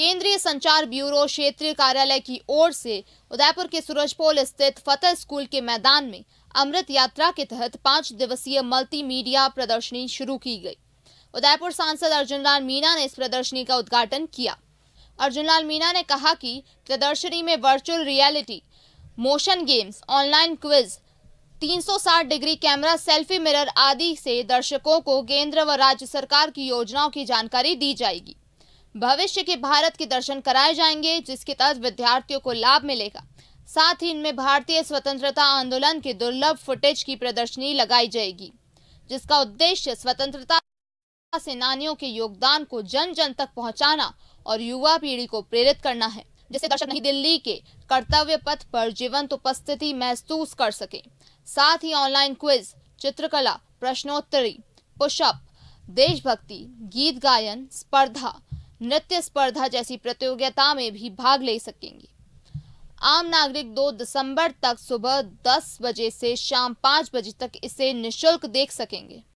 केंद्रीय संचार ब्यूरो क्षेत्रीय कार्यालय की ओर से उदयपुर के सूरजपोल स्थित फतेह स्कूल के मैदान में अमृत यात्रा के तहत पाँच दिवसीय मल्टीमीडिया प्रदर्शनी शुरू की गई उदयपुर सांसद अर्जुनलाल मीणा ने इस प्रदर्शनी का उद्घाटन किया अर्जुनलाल मीणा ने कहा कि प्रदर्शनी में virtual reality motion games online quiz 360 degree camera selfie mirror आदि से दर्शकों को केंद्र व राज्य सरकार की योजनाओं की जानकारी दी जाएगी भविष्य के भारत के दर्शन कराए जाएंगे जिसके तहत विद्यार्थियों को लाभ मिलेगा साथ ही इनमें भारतीय स्वतंत्रता आंदोलन के दुर्लभ फुटेज की प्रदर्शनी लगाई जाएगी जिसका उद्देश्य स्वतंत्रता सेनानियों के योगदान को जन जन तक पहुंचाना और युवा पीढ़ी को प्रेरित करना है जिससे दर्शक नई दिल्ली के कर्तव्य पथ पर जीवंत उपस्थिति महसूस कर सके साथ ही ऑनलाइन क्विज चित्रकला प्रश्नोत्तरी पुशअप देशभक्ति गीत गायन स्पर्धा नृत्य स्पर्धा जैसी प्रतियोगिता में भी भाग ले सकेंगे आम नागरिक 2 दिसंबर तक सुबह 10 बजे से शाम 5 बजे तक इसे निशुल्क देख सकेंगे